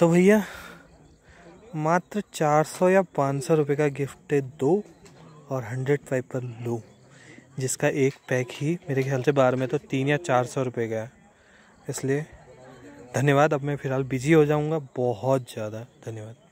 तो भैया मात्र 400 या 500 रुपए का गिफ्ट दो और 100 पर लो जिसका एक पैक ही मेरे ख्याल से बार में तो तीन या चार सौ रुपये का है इसलिए धन्यवाद अब मैं फ़िलहाल बिज़ी हो जाऊँगा बहुत ज़्यादा धन्यवाद